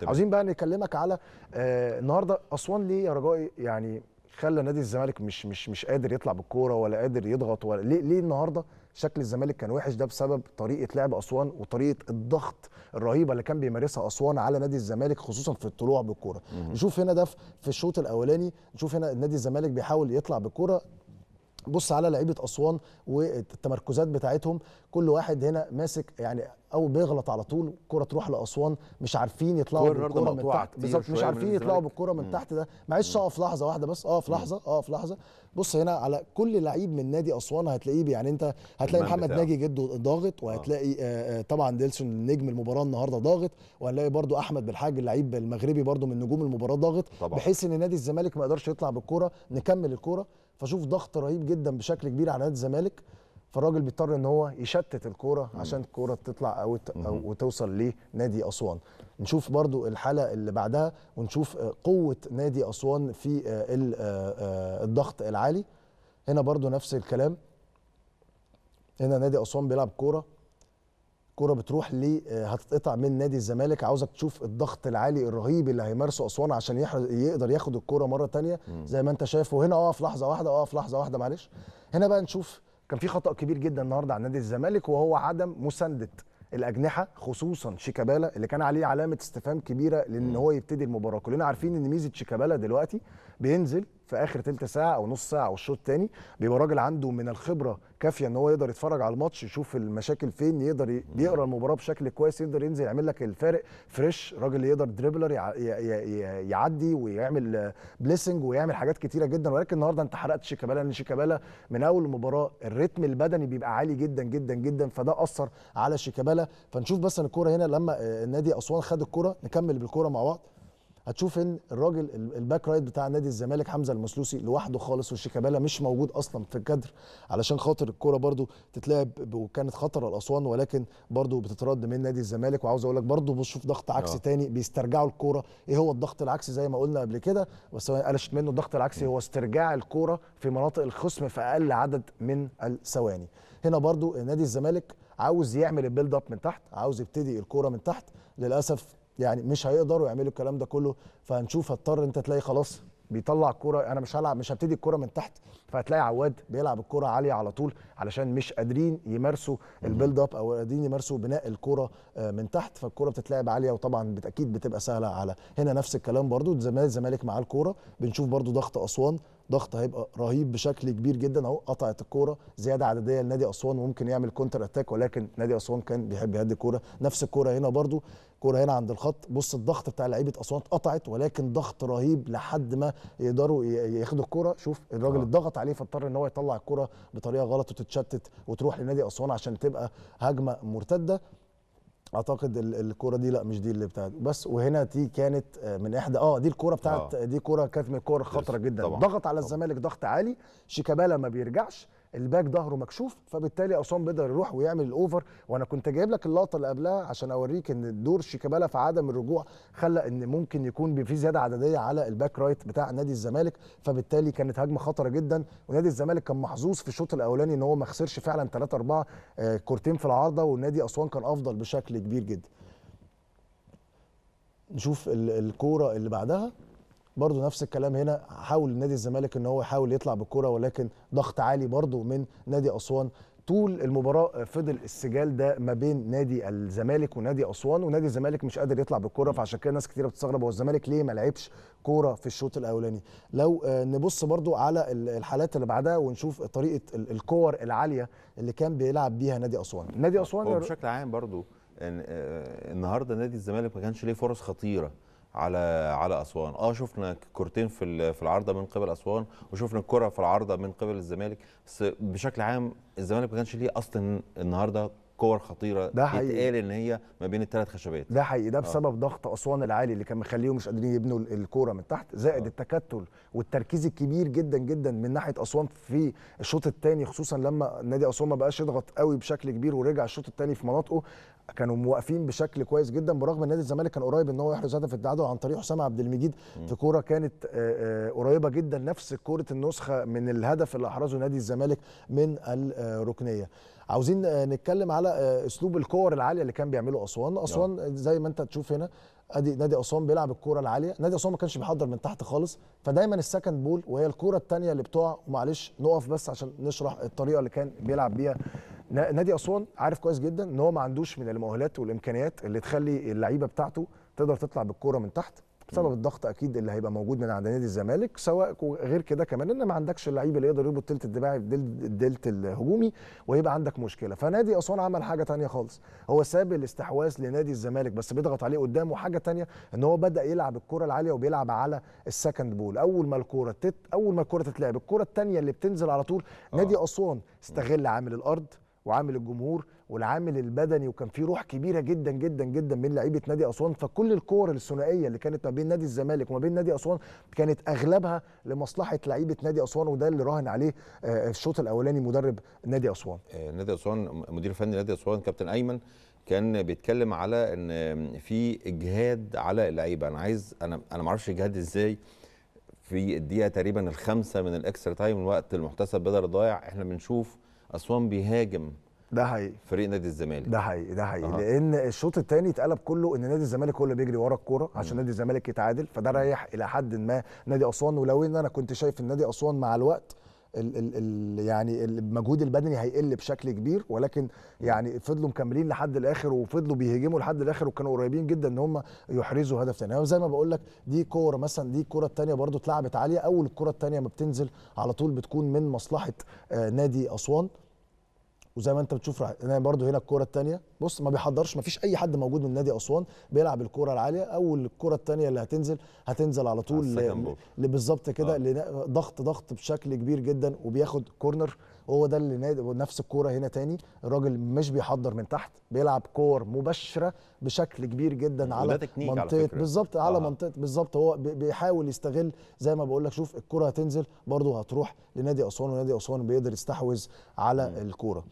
تمام. عاوزين بقى نكلمك على آه النهارده اسوان ليه يا رجائي يعني خلى نادي الزمالك مش مش مش قادر يطلع بالكوره ولا قادر يضغط ولا ليه ليه النهارده شكل الزمالك كان وحش ده بسبب طريقه لعب اسوان وطريقه الضغط الرهيبه اللي كان بيمارسها اسوان على نادي الزمالك خصوصا في الطلوع بالكوره نشوف هنا ده في الشوط الاولاني نشوف هنا نادي الزمالك بيحاول يطلع بالكوره بص على لعيبه اسوان والتمركزات بتاعتهم كل واحد هنا ماسك يعني او بيغلط على طول كرة تروح لاسوان مش عارفين يطلعوا بالكره من تحت بالظبط مش عارفين يطلعوا بالكره من تحت ده معلش اقف لحظه واحده بس اقف لحظه اقف لحظه بص هنا على كل لعيب من نادي اسوان هتلاقيه يعني انت هتلاقي محمد ناجي جده ضاغط آه. وهتلاقي آه، آه، طبعا ديلسون نجم المباراه النهارده ضاغط وهنلاقي برده احمد بالحاج اللعيب المغربي برده من نجوم المباراه ضاغط بحيث ان نادي الزمالك ما يقدرش يطلع بالكره نكمل الكره فشوف ضغط رهيب جدا بشكل كبير على نادي الزمالك فالراجل بيضطر ان هو يشتت الكوره عشان الكوره تطلع او وتوصل لنادي اسوان نشوف برضو الحاله اللي بعدها ونشوف آه، قوه نادي اسوان في آه، آه، الضغط العالي هنا برضو نفس الكلام هنا نادي اسوان بيلعب كوره الكوره بتروح ل آه، هتتقطع من نادي الزمالك عاوزك تشوف الضغط العالي الرهيب اللي هيمارسه اسوان عشان يقدر ياخد الكوره مره ثانيه زي ما انت شايف وهنا اقف اه لحظه واحده اقف اه لحظه واحده معلش هنا بقى نشوف كان في خطا كبير جدا النهارده على نادي الزمالك وهو عدم مسانده الاجنحه خصوصا شيكابالا اللي كان عليه علامه استفهام كبيره لان هو يبتدي المباراه كلنا عارفين ان ميزه شيكابالا دلوقتي بينزل في اخر تلت ساعه او نص ساعه او الشوط الثاني بيبقى راجل عنده من الخبره كافيه ان هو يقدر يتفرج على الماتش يشوف المشاكل فين يقدر يقرا المباراه بشكل كويس يقدر ينزل يعمل لك الفارق فريش راجل يقدر دريبلر يعدي ويعمل بليسنج ويعمل حاجات كتيره جدا ولكن النهارده انت حرقت شيكابالا لان شيكابالا من اول المباراه الريتم البدني بيبقى عالي جدا جدا جدا فده اثر على شيكابالا فنشوف بس الكوره هنا لما النادي آه، اسوان خد الكوره نكمل بالكوره مع بعض هتشوف ان الراجل الباك رايت بتاع نادي الزمالك حمزه المسلوسي لوحده خالص والشيكابالا مش موجود اصلا في الكادر علشان خاطر الكوره برده تتلعب وكانت خطره لاسوان ولكن برده بتترد من نادي الزمالك وعاوز اقول لك برده بشوف ضغط عكسي أوه. تاني بيسترجعوا الكوره ايه هو الضغط العكسي زي ما قلنا قبل كده بس قلشت منه الضغط العكسي هو استرجاع الكوره في مناطق الخصم في اقل عدد من الثواني هنا برده نادي الزمالك عاوز يعمل البيلد اب من تحت عاوز يبتدي الكوره من تحت للاسف يعني مش هيقدروا يعملوا الكلام ده كله فهنشوف هتضطر انت تلاقي خلاص بيطلع الكرة انا مش هلعب مش هبتدي الكرة من تحت فهتلاقي عواد بيلعب الكرة عالية على طول علشان مش قادرين يمارسوا البيلد اب او قادرين يمارسوا بناء الكرة آه، من تحت فالكرة بتتلعب عالية وطبعا بتأكيد بتبقى سهلة على هنا نفس الكلام برضو الزمالك معاه الكرة بنشوف برضو ضغط اسوان ضغط هيبقى رهيب بشكل كبير جدا اهو قطعت الكوره زياده عدديه لنادي اسوان وممكن يعمل كونتر اتاك ولكن نادي اسوان كان بيحب يهدي الكوره نفس الكوره هنا برده كوره هنا عند الخط بص الضغط بتاع لعيبه اسوان اتقطعت ولكن ضغط رهيب لحد ما يقدروا ياخدوا الكوره شوف الراجل آه. اتضغط عليه فاضطر ان هو يطلع الكوره بطريقه غلط وتتشتت وتروح لنادي اسوان عشان تبقى هجمه مرتده اعتقد الكوره دي لا مش دي اللي بتاعت بس وهنا دي كانت آه، من احدى اه دي الكوره بتاعت آه. دي كوره كانت من الكور خطره جدا طبعا. ضغط على الزمالك ضغط عالي شيكابالا ما بيرجعش الباك ظهره مكشوف فبالتالي عصام بيقدر يروح ويعمل الاوفر وانا كنت جايب لك اللقطه اللي قبلها عشان اوريك ان دور شيكابالا في عدم الرجوع خلى ان ممكن يكون في زياده عدديه على الباك رايت بتاع نادي الزمالك فبالتالي كانت هجمه خطره جدا ونادي الزمالك كان محظوظ في الشوط الاولاني ان هو ما خسرش فعلا 3 4 آه، كورتين في العارضه والنادي اسوان كان افضل بشكل كبير جدا نشوف الكوره اللي بعدها برضو نفس الكلام هنا حاول نادي الزمالك ان هو يحاول يطلع بالكره ولكن ضغط عالي برضو من نادي اسوان طول المباراه فضل السجال ده ما بين نادي الزمالك ونادي اسوان ونادي الزمالك مش قادر يطلع بالكوره فعشان كده ناس كتير بتستغرب هو الزمالك ليه ما لعبش كوره في الشوط الاولاني لو آه، نبص برضو على الحالات اللي بعدها ونشوف طريقه الكور العاليه اللي كان بيلعب بيها نادي اسوان نادي اسوان بشكل عام برضو آه، النهارده نادي الزمالك ما كانش ليه فرص خطيره على على اسوان اه شفنا كورتين في في العارضه من قبل اسوان وشفنا الكره في العارضه من قبل الزمالك بس بشكل عام الزمالك ما كانش ليه اصلا النهارده كور خطيره ده حقيقي يتقال ان هي ما بين الثلاث خشبات ده حقيقي ده آه. بسبب آه. ضغط اسوان العالي اللي كان مخليهم مش قادرين يبنوا الكوره من تحت زائد آه. التكتل والتركيز الكبير جدا جدا من ناحيه اسوان في الشوط الثاني خصوصا لما نادي اسوان ما بقاش يضغط قوي بشكل كبير ورجع الشوط الثاني في مناطقه كانوا موقفين بشكل كويس جدا برغم ان نادي الزمالك كان قريب ان هو يحرز هدف التعادل عن طريق حسام عبد المجيد في كوره كانت آه، آه، قريبه جدا نفس كوره النسخه من الهدف اللي احرزه نادي الزمالك من الركنيه عاوزين آه، نتكلم على اسلوب الكور العاليه اللي كان بيعمله اسوان نعم. اسوان زي ما انت تشوف هنا ادي نادي اسوان بيلعب الكوره العاليه نادي اسوان ما كانش بيحضر من تحت خالص فدايما السكند بول وهي الكوره الثانيه اللي بتقع ومعلش نقف بس عشان نشرح الطريقه اللي كان بيلعب بيها نادي اسوان عارف كويس جدا ان هو ما عندوش من المؤهلات والامكانيات اللي تخلي اللعيبه بتاعته تقدر تطلع بالكوره من تحت بسبب الضغط اكيد اللي هيبقى موجود من عند نادي الزمالك سواء غير كده كمان ان ما عندكش اللعيب اللي يقدر يربط الثلث الدفاعي بالثلث الهجومي ويبقى عندك مشكله فنادي اسوان عمل حاجه تانية خالص هو ساب الاستحواذ لنادي الزمالك بس بيضغط عليه قدامه حاجه تانية ان هو بدا يلعب الكره العاليه وبيلعب على السكند بول اول ما الكره تت... اول ما الكره تتلعب الكره الثانيه اللي بتنزل على طول آه. نادي اسوان استغل عامل الارض وعامل الجمهور والعامل البدني وكان في روح كبيره جدا جدا جدا من لعيبه نادي اسوان فكل الكور الثنائيه اللي كانت ما بين نادي الزمالك وما بين نادي اسوان كانت اغلبها لمصلحه لعيبه نادي اسوان وده اللي راهن عليه آه، الشوط الاولاني مدرب نادي اسوان آه، نادي اسوان مدير فني نادي اسوان كابتن ايمن كان بيتكلم على ان في اجهاد على اللعيبه انا عايز انا انا ما اعرفش اجهاد ازاي في الدقيقه تقريبا الخامسه من الاكسترا تايم الوقت المحتسب بدل الضايع احنا بنشوف اسوان بيهاجم ده حقيقي فريق نادي الزمالك ده حقيقي ده حقيقي أه. لان الشوط الثاني اتقلب كله ان نادي الزمالك هو اللي بيجري ورا الكوره عشان نادي الزمالك يتعادل فده ريح الى حد ما نادي اسوان ولو ان انا كنت شايف ان نادي اسوان مع الوقت ال ال يعني المجهود البدني هيقل بشكل كبير ولكن يعني فضلوا مكملين لحد الاخر وفضلوا بيهجموا لحد الاخر وكانوا قريبين جدا ان هم يحرزوا هدف ثاني يعني زي ما بقول لك دي كوره مثلا دي الكوره الثانيه برضو اتلعبت عاليه اول الكوره الثانيه ما بتنزل على طول بتكون من مصلحه آه، نادي اسوان وزي ما انت بتشوف انا برضو هنا الكوره الثانيه بص ما بيحضرش ما فيش اي حد موجود من نادي اسوان بيلعب الكوره العاليه اول الكوره الثانيه اللي هتنزل هتنزل على طول بالظبط كده آه. ضغط ضغط بشكل كبير جدا وبياخد كورنر هو ده اللي نادي نفس الكوره هنا تاني الراجل مش بيحضر من تحت بيلعب كور مباشره بشكل كبير جدا على منطقه بالظبط على آه. منطقه بالظبط هو بيحاول يستغل زي ما بقول لك شوف الكوره هتنزل برضه هتروح لنادي اسوان ونادي اسوان بيقدر يستحوذ على الكوره